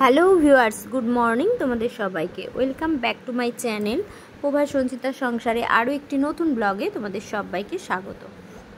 Hello viewers good morning তোমাদের সবাইকে welcome back to my channel Prabha Sanchita সংসারে আরও একটি নতুন ব্লগে তোমাদের সবাইকে স্বাগত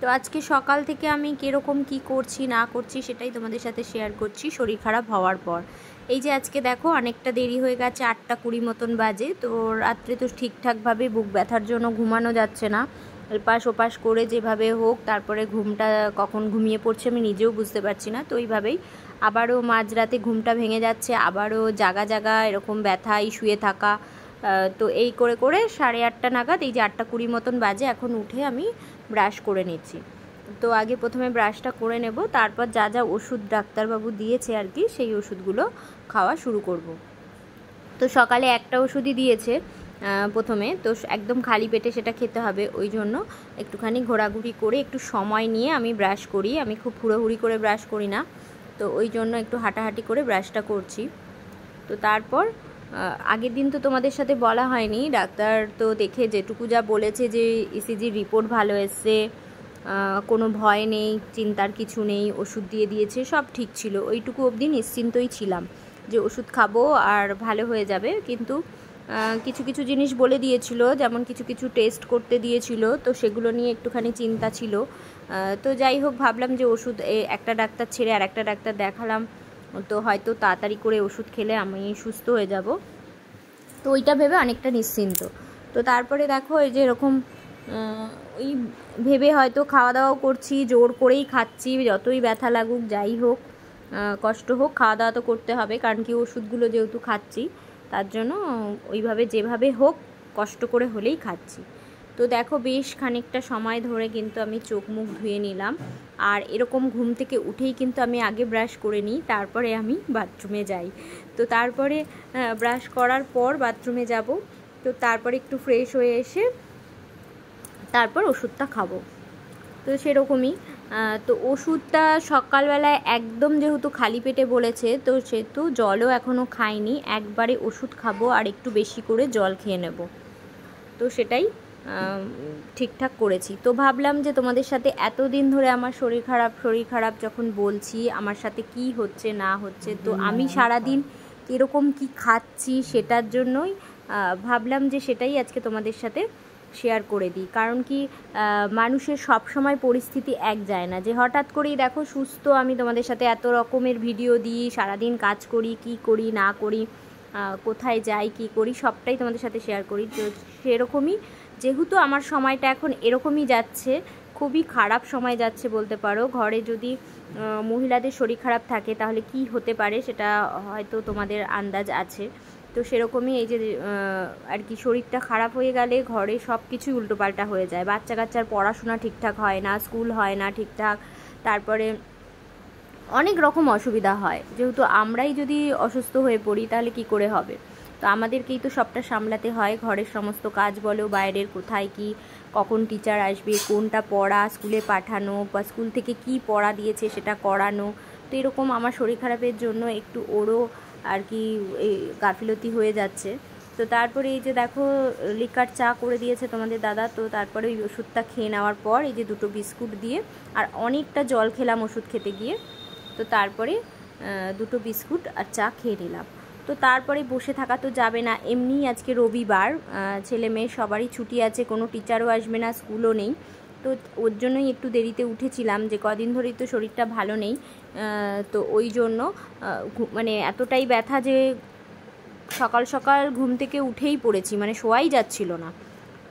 তো আজকে সকাল থেকে আমি কীরকম কি করছি না করছি সেটাই তোমাদের সাথে শেয়ার করছি শরীর খারাপ হওয়ার পর এই যে আজকে দেখো অনেকটা দেরি হয়ে গেছে আটটা কুড়ি মতন বাজে তো রাত্রে তো ঠিকঠাকভাবে বুক ব্যথার জন্য ঘুমানো যাচ্ছে না এপাশ ওপাশ করে যেভাবে হোক তারপরে ঘুমটা কখন ঘুমিয়ে পড়ছে আমি নিজেও বুঝতে পারছি না তো এইভাবেই আবারও মাঝরাতে ঘুমটা ভেঙে যাচ্ছে আবারও জাগা জাগা এরকম ব্যথায় শুয়ে থাকা তো এই করে করে সাড়ে আটটা নাগাদ এই যে আটটা কুড়ি মতন বাজে এখন উঠে আমি ব্রাশ করে নিচ্ছি তো আগে প্রথমে ব্রাশটা করে নেব তারপর যা যা ওষুধ ডাক্তারবাবু দিয়েছে আর কি সেই ওষুধগুলো খাওয়া শুরু করব তো সকালে একটা ওষুধই দিয়েছে প্রথমে তো একদম খালি পেটে সেটা খেতে হবে ওই জন্য একটুখানি ঘোরাঘুরি করে একটু সময় নিয়ে আমি ব্রাশ করি আমি খুব হুড়োহুড়ি করে ব্রাশ করি না তো ওই জন্য একটু হাঁটাহাঁটি করে ব্রাশটা করছি তো তারপর আগের দিন তো তোমাদের সাথে বলা হয়নি ডাক্তার তো দেখে যেটুকু যা বলেছে যে ইসিজি e রিপোর্ট ভালো এসছে কোনো ভয় নেই চিন্তার কিছু নেই ওষুধ দিয়ে দিয়েছে সব ঠিক ছিল ওইটুকু অবধি নিশ্চিন্তই ছিলাম যে ওষুধ খাবো আর ভালো হয়ে যাবে কিন্তু কিছু কিছু জিনিস বলে দিয়েছিল যেমন কিছু কিছু টেস্ট করতে দিয়েছিল তো সেগুলো নিয়ে একটুখানি চিন্তা ছিল তো যাই হোক ভাবলাম যে ওষুধ একটা ডাক্তার ছেড়ে আর একটা ডাক্তার দেখালাম তো হয়তো তাড়াতাড়ি করে ওষুধ খেলে আমি সুস্থ হয়ে যাব তো ওইটা ভেবে অনেকটা নিশ্চিন্ত তো তারপরে দেখো এই যে এরকম ওই ভেবে হয়তো খাওয়া দাওয়াও করছি জোর করেই খাচ্ছি যতই ব্যথা লাগুক যাই হোক কষ্ট হোক খাওয়া দাওয়া তো করতে হবে কারণ কি ওষুধগুলো যেহেতু খাচ্ছি তার জন্য ওইভাবে যেভাবে হোক কষ্ট করে হলেই খাচ্ছি তো দেখো বেশ খানিকটা সময় ধরে কিন্তু আমি চোখ মুখ ধুয়ে নিলাম আর এরকম ঘুম থেকে উঠেই কিন্তু আমি আগে ব্রাশ করে নিই তারপরে আমি বাথরুমে যাই তো তারপরে ব্রাশ করার পর বাথরুমে যাব তো তারপরে একটু ফ্রেশ হয়ে এসে তারপর ওষুধটা খাবো তো সেরকমই তো ওষুধটা সকালবেলায় একদম যেহেতু খালি পেটে বলেছে তো সেহেতু জলও এখনও খাইনি একবারে ওষুধ খাবো আর একটু বেশি করে জল খেয়ে নেব তো সেটাই ঠিকঠাক করেছি তো ভাবলাম যে তোমাদের সাথে এতদিন ধরে আমার শরীর খারাপ শরীর খারাপ যখন বলছি আমার সাথে কি হচ্ছে না হচ্ছে তো আমি সারাদিন কীরকম কি খাচ্ছি সেটার জন্যই ভাবলাম যে সেটাই আজকে তোমাদের সাথে শেয়ার করে দিই কারণ কি মানুষের সব সময় পরিস্থিতি এক যায় না যে হঠাৎ করেই দেখো সুস্থ আমি তোমাদের সাথে এত রকমের ভিডিও দিই সারাদিন কাজ করি কি করি না করি কোথায় যাই কি করি সবটাই তোমাদের সাথে শেয়ার করি তো সেরকমই যেহেতু আমার সময়টা এখন এরকমই যাচ্ছে খুবই খারাপ সময় যাচ্ছে বলতে পারো ঘরে যদি মহিলাদের শরীর খারাপ থাকে তাহলে কি হতে পারে সেটা হয়তো তোমাদের আন্দাজ আছে তো সেরকমই এই যে আর কি শরীরটা খারাপ হয়ে গেলে ঘরে সব কিছুই উল্টোপাল্টা হয়ে যায় বাচ্চা কাচ্চার পড়াশোনা ঠিকঠাক হয় না স্কুল হয় না ঠিকঠাক তারপরে অনেক রকম অসুবিধা হয় যেহেতু আমরাই যদি অসুস্থ হয়ে পড়ি তাহলে কি করে হবে তো আমাদেরকেই তো সবটা সামলাতে হয় ঘরের সমস্ত কাজ বলো বাইরের কোথায় কি কখন টিচার আসবে কোনটা পড়া স্কুলে পাঠানো বা স্কুল থেকে কি পড়া দিয়েছে সেটা করানো তো এরকম আমার শরীর খারাপের জন্য একটু ওরও আর কি এই গাফিলতি হয়ে যাচ্ছে তো তারপরে এই যে দেখো লিকার চা করে দিয়েছে তোমাদের দাদা তো তারপরে ওই ওষুধটা খেয়ে নেওয়ার পর এই যে দুটো বিস্কুট দিয়ে আর অনেকটা জল খেলাম ওষুধ খেতে গিয়ে তো তারপরে দুটো বিস্কুট আর চা খেয়ে নিলাম তো তারপরে বসে থাকা তো যাবে না এমনিই আজকে রবিবার ছেলে মেয়ে সবারই ছুটি আছে কোনো টিচারও আসবে না স্কুলও নেই তো ওর জন্যই একটু দেরিতে উঠেছিলাম যে কদিন ধরেই তো শরীরটা ভালো নেই তো ওই জন্য মানে এতটাই ব্যথা যে সকাল সকাল ঘুম থেকে উঠেই পড়েছি মানে শোয়াই যাচ্ছিল না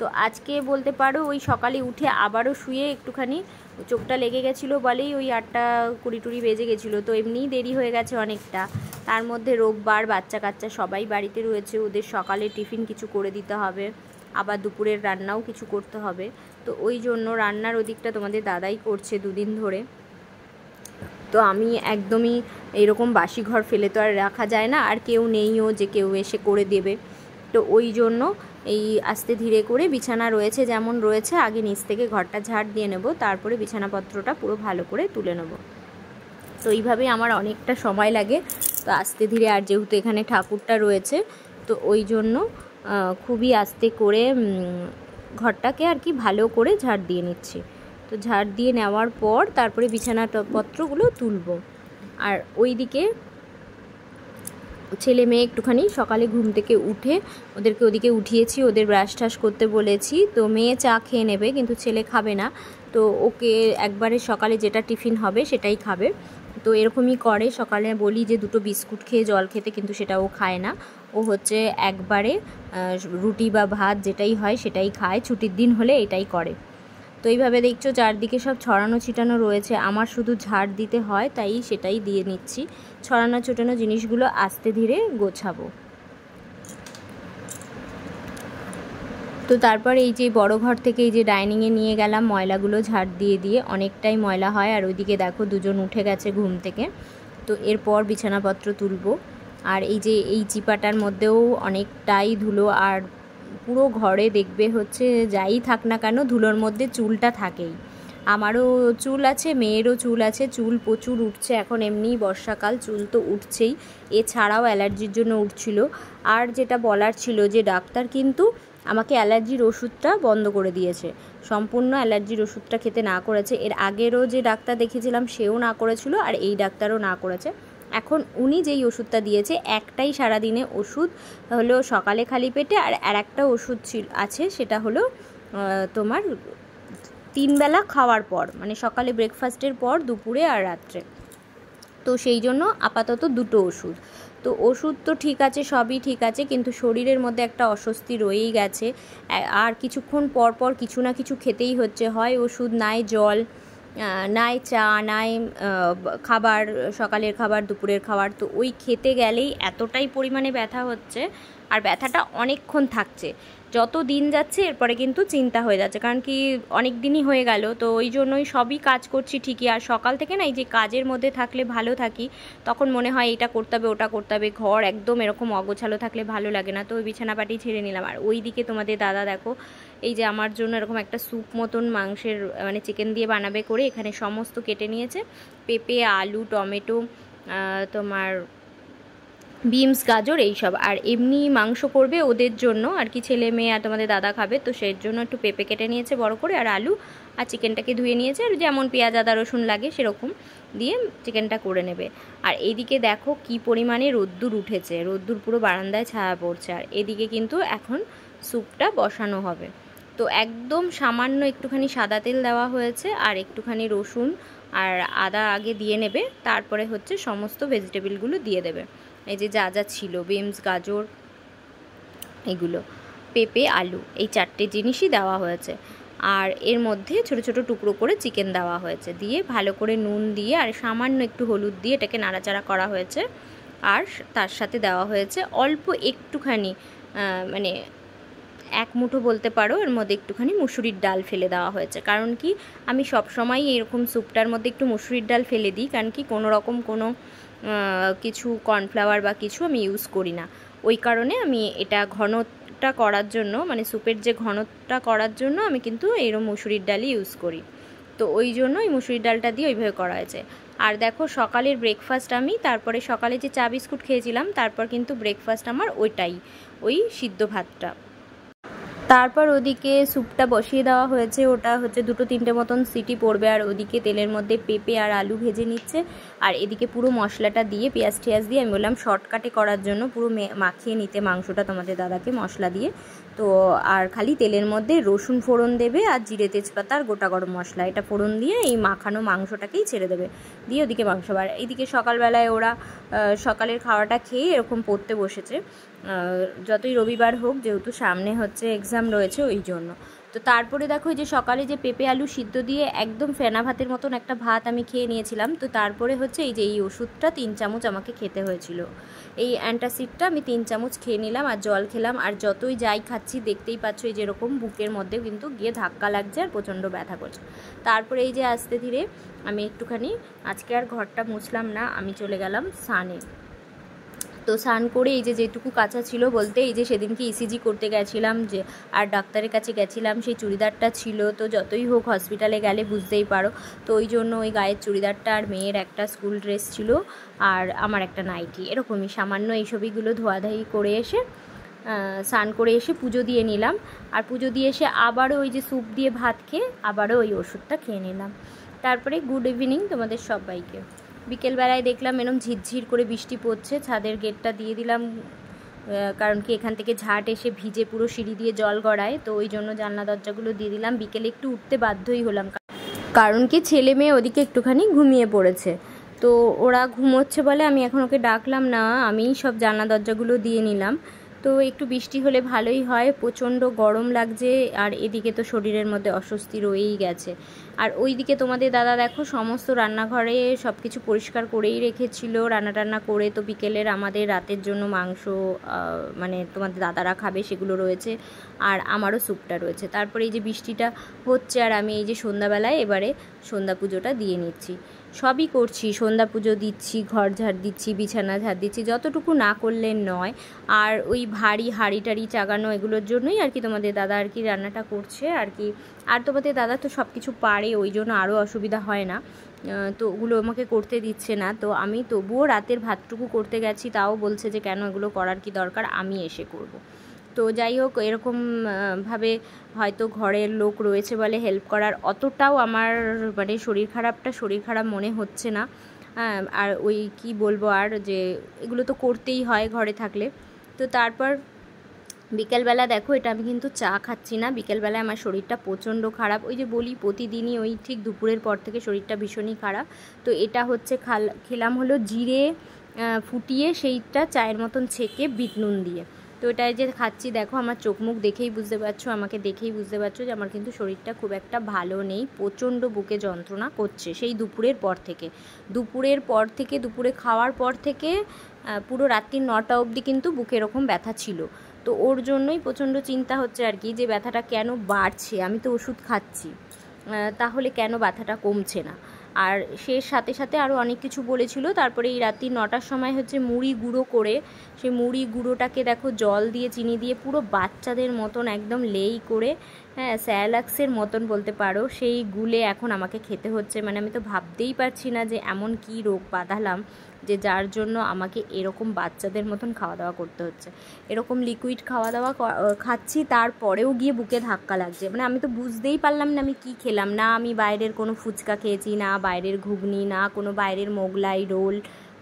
তো আজকে বলতে পারো ওই সকালে উঠে আবারও শুয়ে একটুখানি চোখটা লেগে গেছিলো বলেই ওই আটটা কুড়ি টুড়ি বেজে গেছিলো তো এমনিই দেরি হয়ে গেছে অনেকটা তার মধ্যে রোববার বাচ্চা কাচ্চা সবাই বাড়িতে রয়েছে ওদের সকালে টিফিন কিছু করে দিতে হবে আবার দুপুরের রান্নাও কিছু করতে হবে তো ওই জন্য রান্নার ওদিকটা তোমাদের দাদাই করছে দুদিন ধরে তো আমি একদমই এরকম বাসি ঘর ফেলে তো আর রাখা যায় না আর কেউ নেইও যে কেউ এসে করে দেবে তো ওই জন্য এই আস্তে ধীরে করে বিছানা রয়েছে যেমন রয়েছে আগে নিচ থেকে ঘরটা ঝাড় দিয়ে নেব তারপরে বিছানাপত্রটা পুরো ভালো করে তুলে নেব তো এইভাবেই আমার অনেকটা সময় লাগে তো আস্তে ধীরে আর যেহেতু এখানে ঠাকুরটা রয়েছে তো ওই জন্য খুবই আস্তে করে ঘরটাকে আর কি ভালো করে ঝাড় দিয়ে নিচ্ছি তো ঝাড় দিয়ে নেওয়ার পর তারপরে বিছানা পত্রগুলো তুলব আর ওইদিকে ছেলে মেয়ে একটুখানি সকালে ঘুম থেকে উঠে ওদেরকে ওদিকে উঠিয়েছি ওদের ব্রাশ ঠাস করতে বলেছি তো মেয়ে চা খেয়ে নেবে কিন্তু ছেলে খাবে না তো ওকে একবারে সকালে যেটা টিফিন হবে সেটাই খাবে তো এরকমই করে সকালে বলি যে দুটো বিস্কুট খেয়ে জল খেতে কিন্তু সেটা ও খায় না ও হচ্ছে একবারে রুটি বা ভাত যেটাই হয় সেটাই খায় ছুটির দিন হলে এটাই করে তো এইভাবে দেখছো চারদিকে সব ছড়ানো ছিটানো রয়েছে আমার শুধু ঝাড় দিতে হয় তাই সেটাই দিয়ে নিচ্ছি ছড়ানো ছোটানো জিনিসগুলো আস্তে ধীরে গোছাবো তো তারপর এই যে বড় ঘর থেকে এই যে ডাইনিংয়ে নিয়ে গেলাম ময়লাগুলো ঝাড় দিয়ে দিয়ে অনেকটাই ময়লা হয় আর ওইদিকে দেখো দুজন উঠে গেছে ঘুম থেকে তো এরপর বিছানাপত্র তুলবো আর এই যে এই চিপাটার মধ্যেও অনেকটাই ধুলো আর পুরো ঘরে দেখবে হচ্ছে যাই থাক না কেন ধুলোর মধ্যে চুলটা থাকেই আমারও চুল আছে মেয়েরও চুল আছে চুল প্রচুর উঠছে এখন এমনি বর্ষাকাল চুল তো উঠছেই এছাড়াও অ্যালার্জির জন্য উঠছিল আর যেটা বলার ছিল যে ডাক্তার কিন্তু আমাকে অ্যালার্জির ওষুধটা বন্ধ করে দিয়েছে সম্পূর্ণ অ্যালার্জির ওষুধটা খেতে না করেছে এর আগেরও যে ডাক্তার দেখেছিলাম সেও না করেছিল আর এই ডাক্তারও না করেছে এখন উনি যেই ওষুধটা দিয়েছে একটাই সারাদিনে ওষুধ হলো সকালে খালি পেটে আর আর একটা ওষুধ ছিল আছে সেটা হলো তোমার তিনবেলা খাওয়ার পর মানে সকালে ব্রেকফাস্টের পর দুপুরে আর রাত্রে তো সেই জন্য আপাতত দুটো ওষুধ তো ওষুধ তো ঠিক আছে সবই ঠিক আছে কিন্তু শরীরের মধ্যে একটা অস্বস্তি রয়েই গেছে আর কিছুক্ষণ পর পর কিছু না কিছু খেতেই হচ্ছে হয় ওষুধ নাই জল নাই চা নাই খাবার সকালের খাবার দুপুরের খাবার তো ওই খেতে গেলেই এতটাই পরিমাণে ব্যথা হচ্ছে আর ব্যথাটা অনেকক্ষণ থাকছে যত দিন যাচ্ছে এরপরে কিন্তু চিন্তা হয়ে যাচ্ছে কারণ কি অনেক দিনই হয়ে গেল তো ওই জন্যই সবই কাজ করছি ঠিকই আর সকাল থেকে না এই যে কাজের মধ্যে থাকলে ভালো থাকি তখন মনে হয় এটা করতে হবে ওটা করতে হবে ঘর একদম এরকম অগোছালো থাকলে ভালো লাগে না তো ওই বিছানাপাটি ছেড়ে নিলাম আর ওই দিকে তোমাদের দাদা দেখো এই যে আমার জন্য এরকম একটা স্যুপ মতন মাংসের মানে চিকেন দিয়ে বানাবে করে এখানে সমস্ত কেটে নিয়েছে পেঁপে আলু টমেটো তোমার বিমস গাজর এইসব আর এমনি মাংস করবে ওদের জন্য আর কি ছেলে মেয়ে আর তোমাদের দাদা খাবে তো সেই জন্য একটু পেঁপে কেটে নিয়েছে বড় করে আর আলু আর চিকেনটাকে ধুয়ে নিয়েছে আর যেমন পেঁয়াজ আদা রসুন লাগে সেরকম দিয়ে চিকেনটা করে নেবে আর এইদিকে দেখো কি পরিমাণে রোদ্দুর উঠেছে রোদ্দুর পুরো বারান্দায় ছায়া পড়ছে আর এদিকে কিন্তু এখন স্যুপটা বসানো হবে তো একদম সামান্য একটুখানি সাদা তেল দেওয়া হয়েছে আর একটুখানি রসুন আর আদা আগে দিয়ে নেবে তারপরে হচ্ছে সমস্ত ভেজিটেবিলগুলো দিয়ে দেবে এই যে যা যা ছিল বিমস গাজর এগুলো পেঁপে আলু এই চারটে জিনিসই দেওয়া হয়েছে আর এর মধ্যে ছোট ছোট টুকরো করে চিকেন দেওয়া হয়েছে দিয়ে ভালো করে নুন দিয়ে আর সামান্য একটু হলুদ দিয়ে এটাকে নাড়াচাড়া করা হয়েছে আর তার সাথে দেওয়া হয়েছে অল্প একটুখানি মানে এক মুঠো বলতে পারো এর মধ্যে একটুখানি মুসুরির ডাল ফেলে দেওয়া হয়েছে কারণ কি আমি সবসময় এরকম স্যুপটার মধ্যে একটু মুসুরির ডাল ফেলে দিই কারণ কি কোনো রকম কোনো কিছু কর্নফ্লাওয়ার বা কিছু আমি ইউজ করি না ওই কারণে আমি এটা ঘনটা করার জন্য মানে স্যুপের যে ঘনটা করার জন্য আমি কিন্তু এরম মুসুরির ডালই ইউজ করি তো ওই জন্য এই মুসুরির ডালটা দিয়ে ওইভাবে করা হয়েছে আর দেখো সকালের ব্রেকফাস্ট আমি তারপরে সকালে যে চা বিস্কুট খেয়েছিলাম তারপর কিন্তু ব্রেকফাস্ট আমার ওইটাই ওই সিদ্ধ ভাতটা তারপর ওদিকে স্যুপটা বসিয়ে দেওয়া হয়েছে ওটা হচ্ছে দুটো তিনটে মতন সিটি পড়বে আর ওদিকে তেলের মধ্যে পেঁপে আর আলু ভেজে নিচ্ছে আর এদিকে পুরো মশলাটা দিয়ে পেঁয়াজ টিয়াজ দিয়ে আমি বললাম শর্টকাটে করার জন্য পুরো মাখিয়ে নিতে মাংসটা তোমাদের দাদাকে মশলা দিয়ে তো আর খালি তেলের মধ্যে রসুন ফোড়ন দেবে আর জিরে তেজপাতা আর গোটা গরম মশলা এটা ফোড়ন দিয়ে এই মাখানো মাংসটাকেই ছেড়ে দেবে দিয়ে ওদিকে মাংস বার এইদিকে সকালবেলায় ওরা সকালের খাওয়াটা খেয়ে এরকম পড়তে বসেছে যতই রবিবার হোক যেহেতু সামনে হচ্ছে এক্সাম রয়েছে ওই জন্য তো তারপরে দেখো যে সকালে যে পেঁপে আলু সিদ্ধ দিয়ে একদম ফেনা ভাতের মতন একটা ভাত আমি খেয়ে নিয়েছিলাম তো তারপরে হচ্ছে এই যে এই ওষুধটা তিন চামচ আমাকে খেতে হয়েছিল এই অ্যান্টাসিডটা আমি তিন চামচ খেয়ে নিলাম আর জল খেলাম আর যতই যাই খাচ্ছি দেখতেই পাচ্ছ এই যেরকম বুকের মধ্যে কিন্তু গিয়ে ধাক্কা লাগছে আর প্রচণ্ড ব্যথা করছে তারপরে এই যে আস্তে ধীরে আমি একটুখানি আজকে আর ঘরটা মুছলাম না আমি চলে গেলাম সানে তো স্নান করে এই যে যেটুকু কাঁচা ছিল বলতে এই যে সেদিনকে ইসিজি e করতে গেছিলাম যে আর ডাক্তারের কাছে গেছিলাম সেই চুড়িদারটা ছিল তো যতই হোক হসপিটালে গেলে বুঝতেই পারো তো ওই জন্য ওই গায়ের চুড়িদারটা আর মেয়ের একটা স্কুল ড্রেস ছিল আর আমার একটা নাইটি এরকমই সামান্য এইসবইগুলো ধোয়াধাই করে এসে স্নান করে এসে পুজো দিয়ে নিলাম আর পুজো দিয়ে এসে আবারও ওই যে স্যুপ দিয়ে ভাত খেয়ে আবারও ওই ওষুধটা খেয়ে নিলাম তারপরে গুড ইভিনিং তোমাদের সবাইকে বিকেলবেলায় দেখলাম এরম ঝিরঝির করে বৃষ্টি পড়ছে ছাদের গেটটা দিয়ে দিলাম কারণ কি এখান থেকে ঝাট এসে ভিজে পুরো সিঁড়ি দিয়ে জল গড়ায় তো ওই জন্য জানলা দরজাগুলো দিয়ে দিলাম বিকেলে একটু উঠতে বাধ্যই হলাম কারণ কি ছেলে মেয়ে ওদিকে একটুখানি ঘুমিয়ে পড়েছে তো ওরা ঘুমোচ্ছে বলে আমি এখন ওকে ডাকলাম না আমি সব জানলা দরজাগুলো দিয়ে নিলাম তো একটু বৃষ্টি হলে ভালোই হয় প্রচণ্ড গরম লাগছে আর এদিকে তো শরীরের মধ্যে অস্বস্তি রয়েই গেছে আর ওই দিকে তোমাদের দাদা দেখো সমস্ত রান্নাঘরে সব কিছু পরিষ্কার করেই রেখেছিল রান্না টান্না করে তো বিকেলের আমাদের রাতের জন্য মাংস মানে তোমাদের দাদারা খাবে সেগুলো রয়েছে আর আমারও স্যুপটা রয়েছে তারপরে এই যে বৃষ্টিটা হচ্ছে আর আমি এই যে সন্ধ্যাবেলায় এবারে সন্ধ্যা পুজোটা দিয়ে নিচ্ছি সবই করছি সন্ধ্যা পুজো দিচ্ছি ঘর ঝাড় দিচ্ছি বিছানা ঝাড় দিচ্ছি যতটুকু না করলে নয় আর ওই ভারী হাড়ি টাড়ি চাগানো এগুলোর জন্যই আর কি তোমাদের দাদা আর কি রান্নাটা করছে আর কি আর তোমাদের দাদা তো সব কিছু পারে ওই জন্য আরও অসুবিধা হয় না তো ওগুলো আমাকে করতে দিচ্ছে না তো আমি তবুও রাতের ভাতটুকু করতে গেছি তাও বলছে যে কেন এগুলো করার কি দরকার আমি এসে করব। তো যাই হোক এরকমভাবে হয়তো ঘরের লোক রয়েছে বলে হেল্প করার অতটাও আমার মানে শরীর খারাপটা শরীর খারাপ মনে হচ্ছে না আর ওই কি বলবো আর যে এগুলো তো করতেই হয় ঘরে থাকলে তো তারপর বিকেলবেলা দেখো এটা আমি কিন্তু চা খাচ্ছি না বিকেলবেলায় আমার শরীরটা প্রচণ্ড খারাপ ওই যে বলি প্রতিদিনই ওই ঠিক দুপুরের পর থেকে শরীরটা ভীষণই খারাপ তো এটা হচ্ছে খাল খেলাম হলো জিরে ফুটিয়ে সেইটা চায়ের মতন ছেঁকে বিট নুন দিয়ে তো এটা যে খাচ্ছি দেখো আমার চোখ মুখ দেখেই বুঝতে পারছো আমাকে দেখেই বুঝতে পারছো যে আমার কিন্তু শরীরটা খুব একটা ভালো নেই প্রচণ্ড বুকে যন্ত্রণা করছে সেই দুপুরের পর থেকে দুপুরের পর থেকে দুপুরে খাওয়ার পর থেকে পুরো রাত্রি নটা অবধি কিন্তু বুকে এরকম ব্যথা ছিল তো ওর জন্যই প্রচণ্ড চিন্তা হচ্ছে আর কি যে ব্যথাটা কেন বাড়ছে আমি তো ওষুধ খাচ্ছি তাহলে কেন ব্যথাটা কমছে না আর সে সাথে সাথে আরও অনেক কিছু বলেছিল তারপরে এই রাত্রি নটার সময় হচ্ছে মুড়ি গুঁড়ো করে সেই মুড়ি গুঁড়োটাকে দেখো জল দিয়ে চিনি দিয়ে পুরো বাচ্চাদের মতন একদম লেই করে হ্যাঁ স্যালাক্সের মতন বলতে পারো সেই গুলে এখন আমাকে খেতে হচ্ছে মানে আমি তো ভাবতেই পারছি না যে এমন কি রোগ বাঁধালাম যে যার জন্য আমাকে এরকম বাচ্চাদের মতন খাওয়া দাওয়া করতে হচ্ছে এরকম লিকুইড খাওয়া দাওয়া খাচ্ছি তারপরেও গিয়ে বুকে ধাক্কা লাগছে মানে আমি তো বুঝতেই পারলাম না আমি কি খেলাম না আমি বাইরের কোনো ফুচকা খেয়েছি না বাইরের ঘুগনি না কোনো বাইরের মোগলাই রোল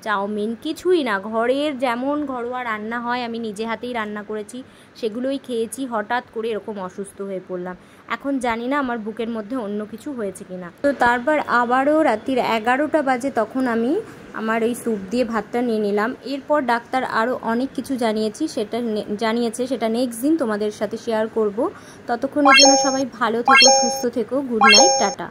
চাউমিন কিছুই না ঘরের যেমন ঘরোয়া রান্না হয় আমি নিজে হাতেই রান্না করেছি সেগুলোই খেয়েছি হঠাৎ করে এরকম অসুস্থ হয়ে পড়লাম এখন জানি না আমার বুকের মধ্যে অন্য কিছু হয়েছে কিনা তো তারপর আবারও রাত্রির এগারোটা বাজে তখন আমি আমার এই স্যুপ দিয়ে ভাতটা নিয়ে নিলাম এরপর ডাক্তার আরও অনেক কিছু জানিয়েছি সেটা জানিয়েছে সেটা নেক্সট দিন তোমাদের সাথে শেয়ার করব ততক্ষণের জন্য সবাই ভালো থেকো সুস্থ থেকো গুড নাইট টাটা